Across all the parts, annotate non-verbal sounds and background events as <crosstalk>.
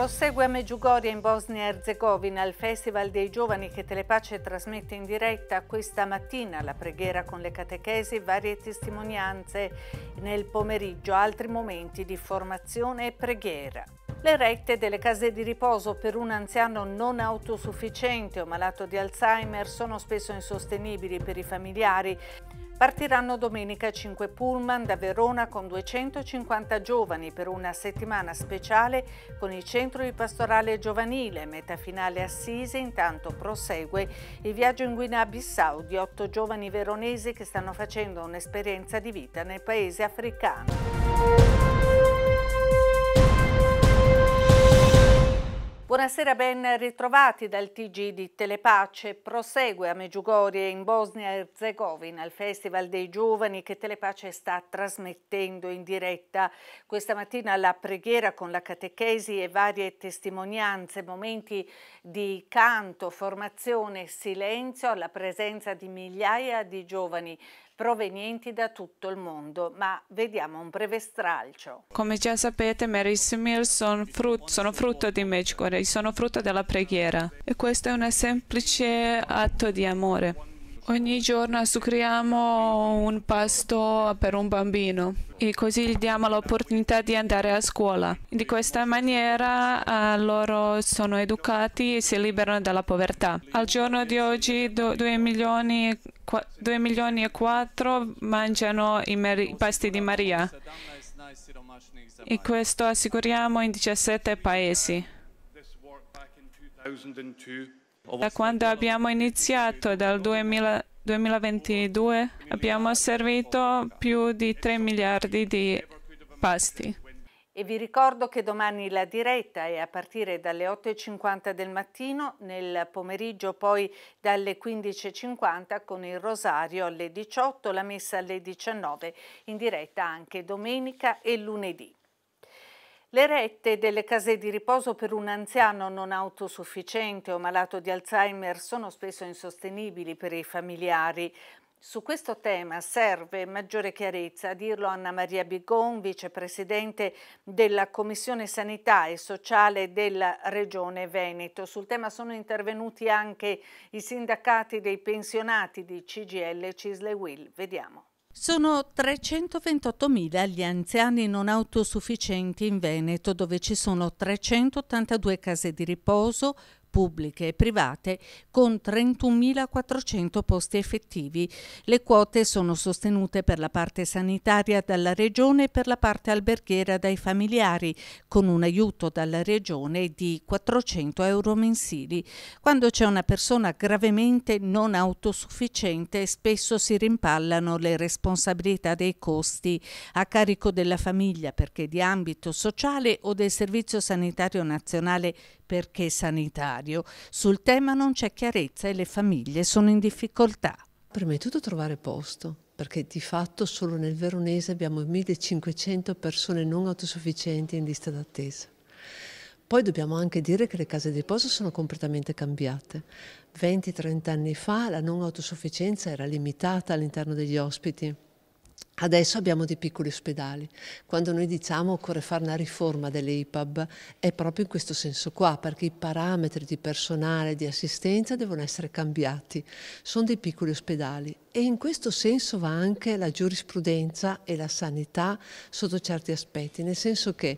Prosegue a Meggiugorie in Bosnia e Herzegovina il Festival dei Giovani che Telepace trasmette in diretta questa mattina la preghiera con le catechesi, varie testimonianze nel pomeriggio, altri momenti di formazione e preghiera. Le rette delle case di riposo per un anziano non autosufficiente o malato di Alzheimer sono spesso insostenibili per i familiari Partiranno domenica 5 pullman da Verona con 250 giovani per una settimana speciale con il centro di pastorale giovanile. Meta finale Assise intanto prosegue il viaggio in Guinea-Bissau di otto giovani veronesi che stanno facendo un'esperienza di vita nel paese africano. Buonasera, ben ritrovati dal TG di Telepace. Prosegue a Meggiugorie in Bosnia e Herzegovina il Festival dei Giovani che Telepace sta trasmettendo in diretta. Questa mattina la preghiera con la catechesi e varie testimonianze, momenti di canto, formazione, silenzio alla presenza di migliaia di giovani provenienti da tutto il mondo, ma vediamo un breve stralcio. Come già sapete, Mary Smith sono, frut, sono frutto di Medjugorje, sono frutto della preghiera e questo è un semplice atto di amore. Ogni giorno assucriamo un pasto per un bambino e così gli diamo l'opportunità di andare a scuola. Di questa maniera eh, loro sono educati e si liberano dalla povertà. Al giorno di oggi 2 milioni 2 milioni e 4 mangiano i, i pasti di Maria e questo assicuriamo in 17 paesi. Da quando abbiamo iniziato, dal 2000, 2022, abbiamo servito più di 3 miliardi di pasti. E vi ricordo che domani la diretta è a partire dalle 8.50 del mattino, nel pomeriggio poi dalle 15.50 con il rosario alle 18, la messa alle 19, in diretta anche domenica e lunedì. Le rette delle case di riposo per un anziano non autosufficiente o malato di Alzheimer sono spesso insostenibili per i familiari. Su questo tema serve maggiore chiarezza, a dirlo Anna Maria Bigon, vicepresidente della Commissione Sanità e Sociale della Regione Veneto. Sul tema sono intervenuti anche i sindacati dei pensionati di CGL Cisle Will. Vediamo. Sono 328.000 gli anziani non autosufficienti in Veneto, dove ci sono 382 case di riposo, pubbliche e private con 31.400 posti effettivi. Le quote sono sostenute per la parte sanitaria dalla Regione e per la parte alberghiera dai familiari, con un aiuto dalla Regione di 400 euro mensili. Quando c'è una persona gravemente non autosufficiente spesso si rimpallano le responsabilità dei costi a carico della famiglia perché di ambito sociale o del Servizio Sanitario Nazionale perché sanitario. Sul tema non c'è chiarezza e le famiglie sono in difficoltà. Prima di tutto trovare posto, perché di fatto solo nel Veronese abbiamo 1500 persone non autosufficienti in lista d'attesa. Poi dobbiamo anche dire che le case di riposo sono completamente cambiate. 20-30 anni fa la non autosufficienza era limitata all'interno degli ospiti Adesso abbiamo dei piccoli ospedali. Quando noi diciamo occorre fare una riforma delle IPAB è proprio in questo senso qua, perché i parametri di personale, e di assistenza devono essere cambiati. Sono dei piccoli ospedali e in questo senso va anche la giurisprudenza e la sanità sotto certi aspetti, nel senso che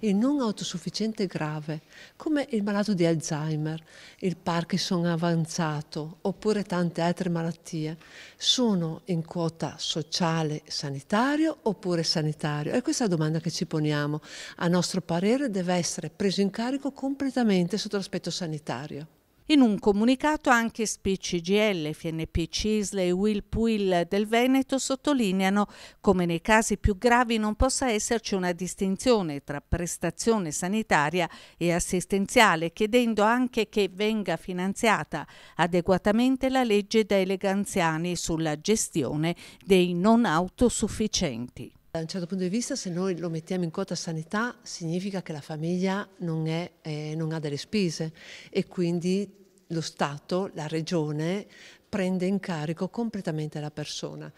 il non autosufficiente grave, come il malato di Alzheimer, il Parkinson avanzato oppure tante altre malattie, sono in quota sociale sanitario oppure sanitario? È questa la domanda che ci poniamo. A nostro parere deve essere preso in carico completamente sotto l'aspetto sanitario. In un comunicato anche SPCGL, FNP Cisle e Whirlpool del Veneto sottolineano come nei casi più gravi non possa esserci una distinzione tra prestazione sanitaria e assistenziale, chiedendo anche che venga finanziata adeguatamente la legge delega anziani sulla gestione dei non autosufficienti. Da un certo punto di vista, se noi lo mettiamo in quota sanità, significa che la famiglia non, è, eh, non ha delle spese e quindi lo Stato, la Regione, prende in carico completamente la persona.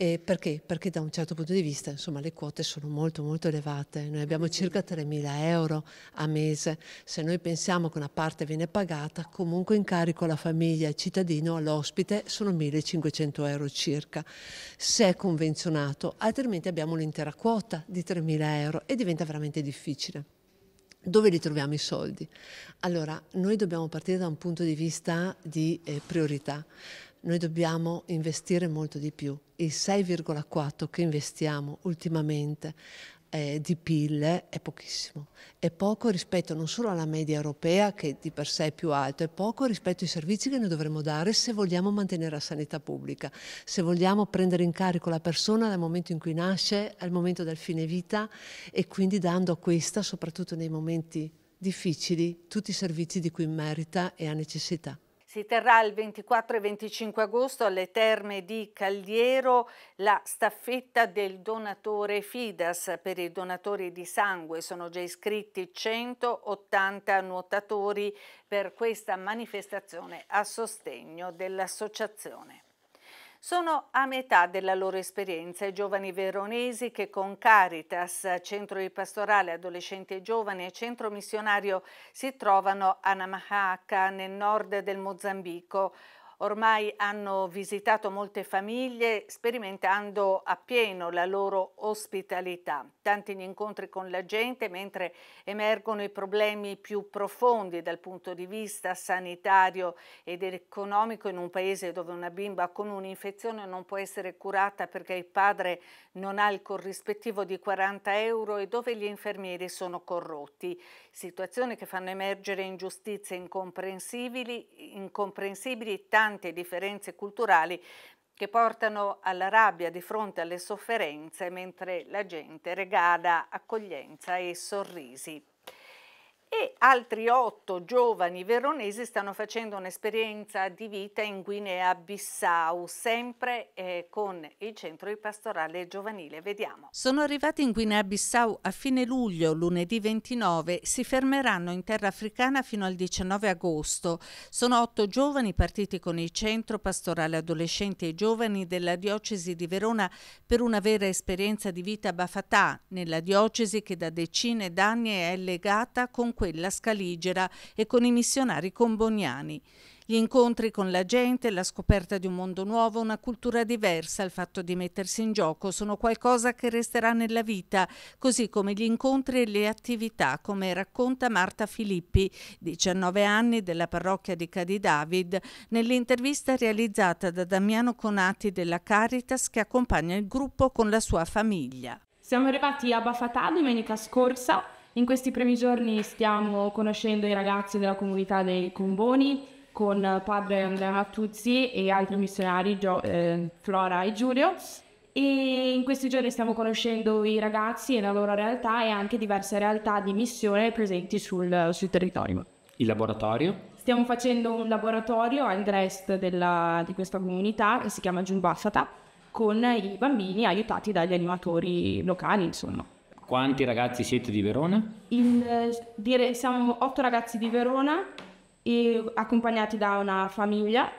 E perché? Perché da un certo punto di vista insomma, le quote sono molto molto elevate, noi abbiamo circa 3.000 euro a mese, se noi pensiamo che una parte viene pagata comunque in carico alla famiglia, al cittadino, all'ospite sono 1.500 euro circa, se è convenzionato, altrimenti abbiamo un'intera quota di 3.000 euro e diventa veramente difficile. Dove li troviamo i soldi? Allora, noi dobbiamo partire da un punto di vista di eh, priorità. Noi dobbiamo investire molto di più. Il 6,4 che investiamo ultimamente eh, di PIL è pochissimo, è poco rispetto non solo alla media europea che di per sé è più alta, è poco rispetto ai servizi che noi dovremmo dare se vogliamo mantenere la sanità pubblica, se vogliamo prendere in carico la persona dal momento in cui nasce al momento del fine vita e quindi dando a questa, soprattutto nei momenti difficili, tutti i servizi di cui merita e ha necessità. Si terrà il 24 e 25 agosto alle terme di Caldiero la staffetta del donatore Fidas per i donatori di sangue. Sono già iscritti 180 nuotatori per questa manifestazione a sostegno dell'associazione. Sono a metà della loro esperienza i giovani veronesi che con Caritas, Centro di Pastorale Adolescenti e Giovani e Centro Missionario si trovano a Namahaka, nel nord del Mozambico, ormai hanno visitato molte famiglie sperimentando appieno la loro ospitalità. Tanti gli incontri con la gente mentre emergono i problemi più profondi dal punto di vista sanitario ed economico in un paese dove una bimba con un'infezione non può essere curata perché il padre non ha il corrispettivo di 40 euro e dove gli infermieri sono corrotti. Situazioni che fanno emergere ingiustizie incomprensibili, incomprensibili tanto tante differenze culturali che portano alla rabbia di fronte alle sofferenze mentre la gente regala accoglienza e sorrisi e altri otto giovani veronesi stanno facendo un'esperienza di vita in Guinea-Bissau, sempre eh, con il centro di pastorale giovanile. Vediamo. Sono arrivati in Guinea-Bissau a fine luglio, lunedì 29, si fermeranno in terra africana fino al 19 agosto. Sono otto giovani partiti con il centro pastorale adolescenti e giovani della diocesi di Verona per una vera esperienza di vita a Bafatà, nella diocesi che da decine d'anni è legata con quella scaligera e con i missionari comboniani. Gli incontri con la gente, la scoperta di un mondo nuovo, una cultura diversa, il fatto di mettersi in gioco sono qualcosa che resterà nella vita, così come gli incontri e le attività, come racconta Marta Filippi, 19 anni della parrocchia di Cadi David, nell'intervista realizzata da Damiano Conati della Caritas che accompagna il gruppo con la sua famiglia. Siamo arrivati a Bafatà domenica scorsa in questi primi giorni stiamo conoscendo i ragazzi della comunità dei Comboni con padre Andrea Mattuzzi e altri missionari, Gio, eh, Flora e Giulio. E in questi giorni stiamo conoscendo i ragazzi e la loro realtà e anche diverse realtà di missione presenti sul, sul territorio. Il laboratorio? Stiamo facendo un laboratorio all'est di questa comunità che si chiama Giumbassata con i bambini aiutati dagli animatori locali, insomma. Quanti ragazzi siete di Verona? Il, eh, dire, siamo otto ragazzi di Verona, e, accompagnati da una famiglia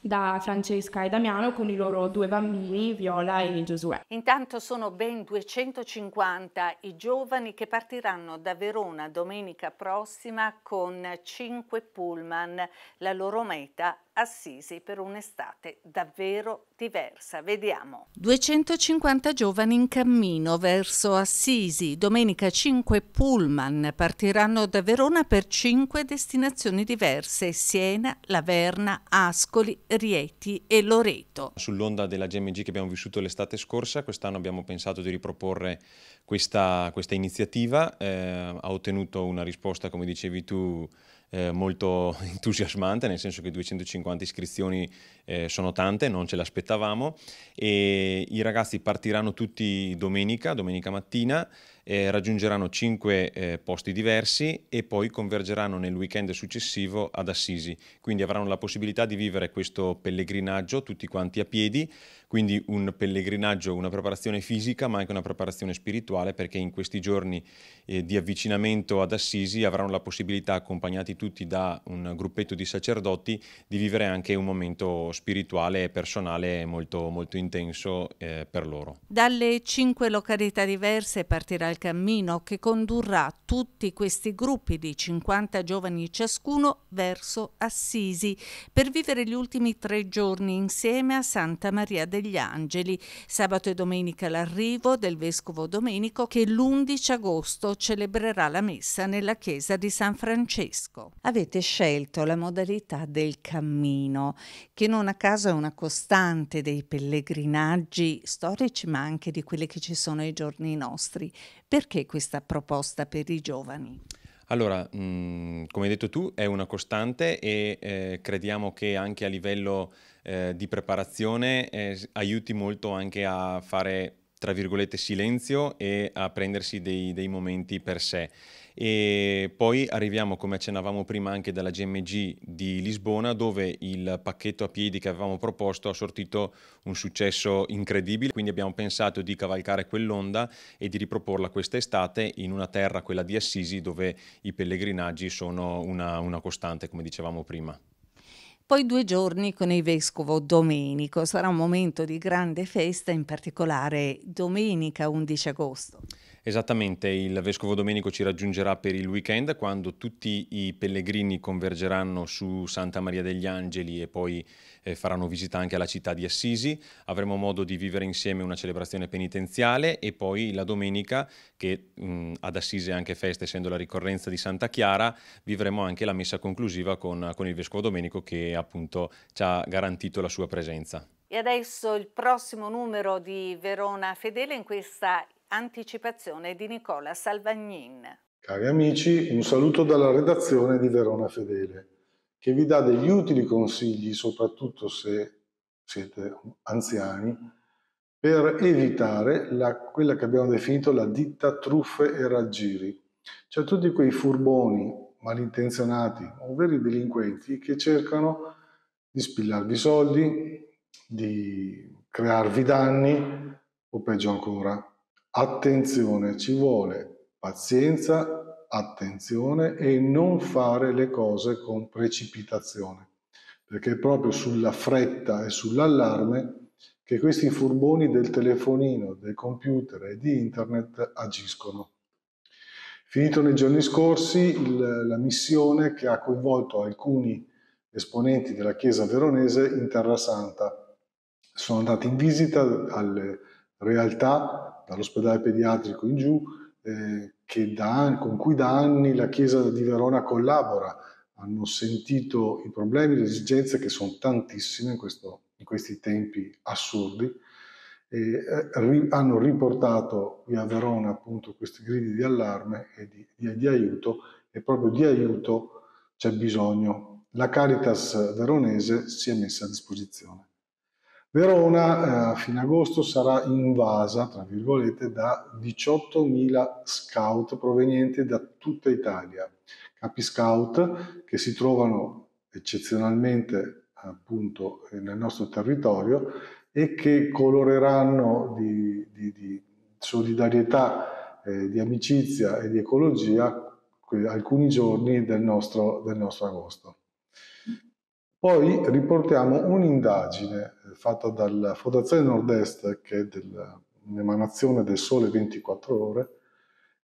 da Francesca e Damiano con i loro due bambini, Viola e Giosuè. Intanto sono ben 250 i giovani che partiranno da Verona domenica prossima con cinque pullman. La loro meta Assisi per un'estate davvero diversa. Vediamo. 250 giovani in cammino verso Assisi. Domenica 5 pullman partiranno da Verona per 5 destinazioni diverse: Siena, Laverna, Ascoli, Rieti e Loreto. Sull'onda della GMG che abbiamo vissuto l'estate scorsa, quest'anno abbiamo pensato di riproporre questa, questa iniziativa. Eh, ha ottenuto una risposta, come dicevi tu, eh, molto <laughs> entusiasmante, nel senso che 250 iscrizioni eh, sono tante, non ce l'aspettavamo e i ragazzi partiranno tutti domenica, domenica mattina, eh, raggiungeranno 5 eh, posti diversi e poi convergeranno nel weekend successivo ad Assisi, quindi avranno la possibilità di vivere questo pellegrinaggio tutti quanti a piedi quindi un pellegrinaggio, una preparazione fisica ma anche una preparazione spirituale perché in questi giorni eh, di avvicinamento ad Assisi avranno la possibilità, accompagnati tutti da un gruppetto di sacerdoti, di vivere anche un momento spirituale e personale molto, molto intenso eh, per loro. Dalle cinque località diverse partirà il cammino che condurrà tutti questi gruppi di 50 giovani ciascuno verso Assisi per vivere gli ultimi tre giorni insieme a Santa Maria del degli Angeli, sabato e domenica l'arrivo del Vescovo Domenico che l'11 agosto celebrerà la messa nella chiesa di San Francesco. Avete scelto la modalità del cammino, che non a caso è una costante dei pellegrinaggi storici ma anche di quelli che ci sono ai giorni nostri. Perché questa proposta per i giovani? Allora, mh, mm, come hai detto tu, è una costante e eh, crediamo che anche a livello eh, di preparazione eh, aiuti molto anche a fare tra virgolette silenzio e a prendersi dei, dei momenti per sé. E poi arriviamo, come accennavamo prima, anche dalla GMG di Lisbona, dove il pacchetto a piedi che avevamo proposto ha sortito un successo incredibile. Quindi abbiamo pensato di cavalcare quell'onda e di riproporla quest'estate in una terra, quella di Assisi, dove i pellegrinaggi sono una, una costante, come dicevamo prima poi due giorni con il vescovo Domenico. Sarà un momento di grande festa, in particolare domenica 11 agosto. Esattamente, il Vescovo Domenico ci raggiungerà per il weekend quando tutti i pellegrini convergeranno su Santa Maria degli Angeli e poi eh, faranno visita anche alla città di Assisi. Avremo modo di vivere insieme una celebrazione penitenziale e poi la domenica, che mh, mm, ad Assisi è anche festa essendo la ricorrenza di Santa Chiara, vivremo anche la messa conclusiva con, con il Vescovo Domenico che appunto ci ha garantito la sua presenza. E adesso il prossimo numero di Verona Fedele in questa Anticipazione di Nicola Salvagnin. Cari amici, un saluto dalla redazione di Verona Fedele, che vi dà degli utili consigli, soprattutto se siete anziani, per evitare la, quella che abbiamo definito la ditta truffe e raggiri, cioè tutti quei furboni malintenzionati o veri delinquenti che cercano di spillarvi soldi, di crearvi danni o peggio ancora Attenzione, ci vuole pazienza, attenzione e non fare le cose con precipitazione, perché è proprio sulla fretta e sull'allarme che questi furboni del telefonino, del computer e di internet agiscono. Finito nei giorni scorsi il, la missione che ha coinvolto alcuni esponenti della Chiesa veronese in Terra Santa. Sono andati in visita alle realtà dall'ospedale pediatrico in giù, eh, da, con cui da anni la Chiesa di Verona collabora. Hanno sentito i problemi, le esigenze che sono tantissime in, questo, in questi tempi assurdi. E, eh, ri, hanno riportato qui a Verona appunto questi gridi di allarme e di, di, di aiuto e proprio di aiuto c'è bisogno. La Caritas veronese si è messa a disposizione. Verona eh, fino ad agosto sarà invasa, tra virgolette, da 18.000 scout provenienti da tutta Italia, capi scout che si trovano eccezionalmente appunto nel nostro territorio e che coloreranno di, di, di solidarietà, eh, di amicizia e di ecologia alcuni giorni del nostro, del nostro agosto. Poi riportiamo un'indagine eh, fatta dalla Fondazione Nord-Est, che è un'emanazione del Sole 24 Ore,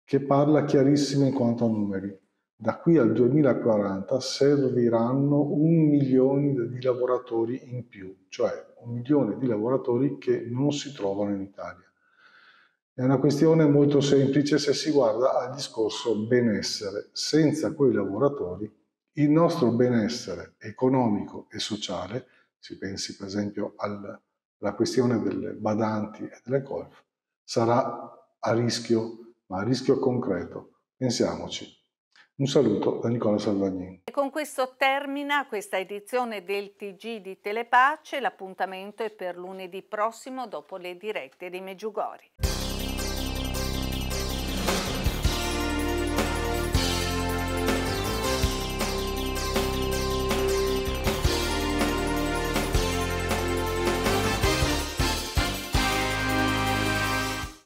che parla chiarissimo in quanto a numeri. Da qui al 2040 serviranno un milione di lavoratori in più, cioè un milione di lavoratori che non si trovano in Italia. È una questione molto semplice se si guarda al discorso benessere. Senza quei lavoratori il nostro benessere economico e sociale, si pensi per esempio alla questione delle badanti e delle golf, sarà a rischio, ma a rischio concreto. Pensiamoci. Un saluto da Nicola Salvagnini. E con questo termina questa edizione del TG di Telepace. L'appuntamento è per lunedì prossimo dopo le dirette di Meggiugori.